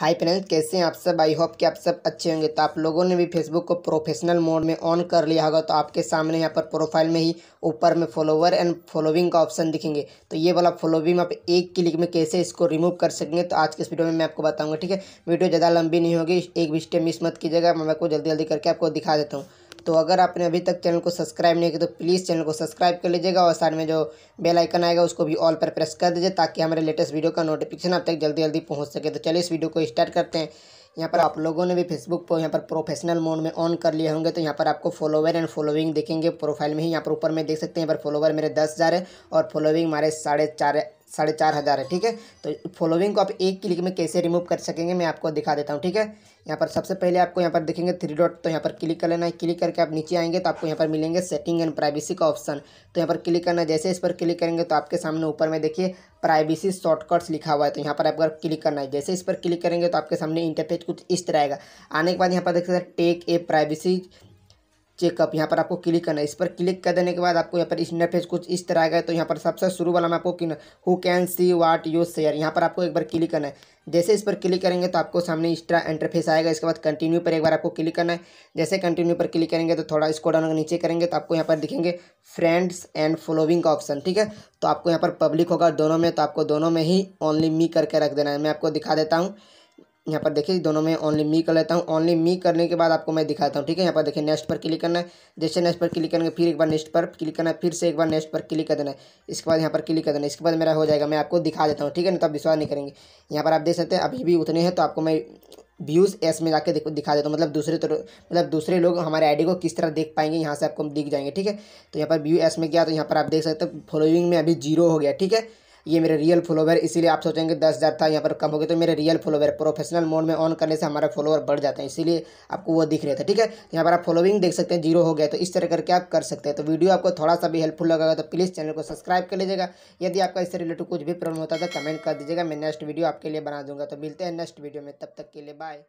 hi friends कैसे हैं आप सब आई होप कि आप सब अच्छे होंगे तो आप लोगों ने भी फेसबुक को प्रोफेशनल मोड में ऑन कर लिया होगा तो आपके सामने यहाँ पर प्रोफाइल में ही ऊपर में फॉलोवर एंड फॉलोविंग का ऑप्शन दिखेंगे तो ये वाला फॉलोविंग आप एक क्लिक में कैसे इसको रिमूव कर सकेंगे तो आज के इस वीडियो में मैं आपको बताऊँगा ठीक है वीडियो ज़्यादा लंबी नहीं होगी एक भी स्टेप मिस मत कीजिएगा मैं आपको जल्दी जल्दी करके आपको दिखा देता हूँ तो अगर आपने अभी तक चैनल को सब्सक्राइब नहीं किया तो प्लीज़ चैनल को सब्सक्राइब कर लीजिएगा और साथ में जो बेल आइकन आएगा उसको भी ऑल पर प्रेस कर दीजिए ताकि हमारे लेटेस्ट वीडियो का नोटिफिकेशन आप तक जल्दी जल्दी पहुँच सके तो चलिए इस वीडियो को स्टार्ट करते हैं यहाँ पर आप लोगों ने भी फेसबुक पर यहाँ पर प्रोफेशनल मोड में ऑन कर लिए होंगे तो यहाँ पर आपको फॉलोवर एंड फॉलोइंग देखेंगे प्रोफाइल में ही यहाँ पर ऊपर में देख सकते हैं यहाँ पर फॉलोवर मेरे दस हज़ार है और फॉलोइंग हमारे साढ़े चार साढ़े चार हज़ार है ठीक है तो फॉलोइंग को आप एक क्लिक में कैसे रिमूव कर सकेंगे मैं आपको दिखा देता हूँ ठीक है यहाँ पर सबसे पहले आपको यहाँ पर देखेंगे थ्री डॉट तो यहाँ पर क्लिक कर लेना है क्लिक करके आप नीचे आएंगे तो आपको यहाँ पर मिलेंगे सेटिंग एंड प्राइवेसी का ऑप्शन तो यहाँ पर क्लिक करना जैसे इस पर क्लिक करेंगे तो आपके सामने ऊपर में देखिए प्राइवेसी शॉर्टकट्स लिखा हुआ है तो यहाँ पर आपको क्लिक करना है जैसे इस पर क्लिक करेंगे तो आपके सामने इंटरफेस कुछ इस तरह आएगा आने के बाद यहाँ पर देखिए टेक ए प्राइवेसी चेकअप यहाँ पर आपको क्लिक करना है इस पर क्लिक कर देने के बाद आपको यहाँ पर इस इंटरफेस कुछ इस तरह आएगा तो यहाँ पर सबसे शुरू वाला मैं आपको who can see what you share यहाँ पर आपको एक बार क्लिक करना है जैसे इस पर क्लिक करेंगे तो आपको सामने एक्स्ट्रा इंटरफेस आएगा इसके बाद कंटिन्यू पर एक बार आपको क्लिक करना है जैसे कंटिन्यू पर क्लिक करेंगे तो थोड़ा इसको डाउन नीचे करेंगे तो आपको यहाँ पर दिखेंगे फ्रेंड्स एंड फॉलोइंग का ऑप्शन ठीक है तो आपको यहाँ पर पब्लिक होगा दोनों में तो आपको दोनों में ही ओनली मी करके रख देना है मैं आपको दिखा देता हूँ यहाँ पर देखिए दोनों में ओनली मी कर लेता हूँ ओनली मी करने के बाद आपको मैं दिखाता हूँ ठीक है यहाँ पर देखिए नेक्स्ट पर क्लिक करना है जैसे नेक्स्ट पर क्लिक करेंगे फिर एक बार नेक्स्ट पर क्लिक करना है फिर से एक बार नेक्स्ट पर क्लिक कर देना है इसके बाद यहाँ पर क्लिक कर देना इसके बाद मेरा हो जाएगा मैं आपको दिखा देता हूँ ठीक है ना तब तो विश्वास नहीं करेंगे यहाँ पर आप देख सकते हैं अभी भी उतने हैं तो आपको मैं व्यूज़ एस में जाकर दिखा देता हूँ मतलब दूसरे तरह मतलब दूसरे लोग हमारे आईडी को किस तरह देख पाएंगे यहाँ से आपको दिख जाएंगे ठीक है तो यहाँ पर व्यू एस में गया तो यहाँ पर आप देख सकते हो फॉलोइंग में अभी जीरो हो गया ठीक है ये मेरे रियल फॉलोवर इसीलिए आप सोचेंगे दस हज़ार था यहाँ पर कम हो गया तो मेरे रियल फॉलोवर प्रोफेशनल मोड में ऑन करने से हमारा फॉलोवर बढ़ जाते हैं इसीलिए आपको वो दिख रहे थे ठीक है यहाँ पर आप फॉलोइंग देख सकते हैं जीरो हो गया तो इस तरह करके आप कर सकते हैं तो वीडियो आपको थोड़ा सा भी हेल्पफुल लगेगा तो प्लीज़ चैनल को सब्सक्राइब कर लीजिएगा यदि आपका इससे रिलेटेड कुछ भी प्रॉब्लम होता है तो कमेंट कर दीजिएगा मैं नेक्स्ट वीडियो आपके लिए बना दूंगा तो मिलते हैं नेक्स्ट वीडियो में तब तक के लिए बाय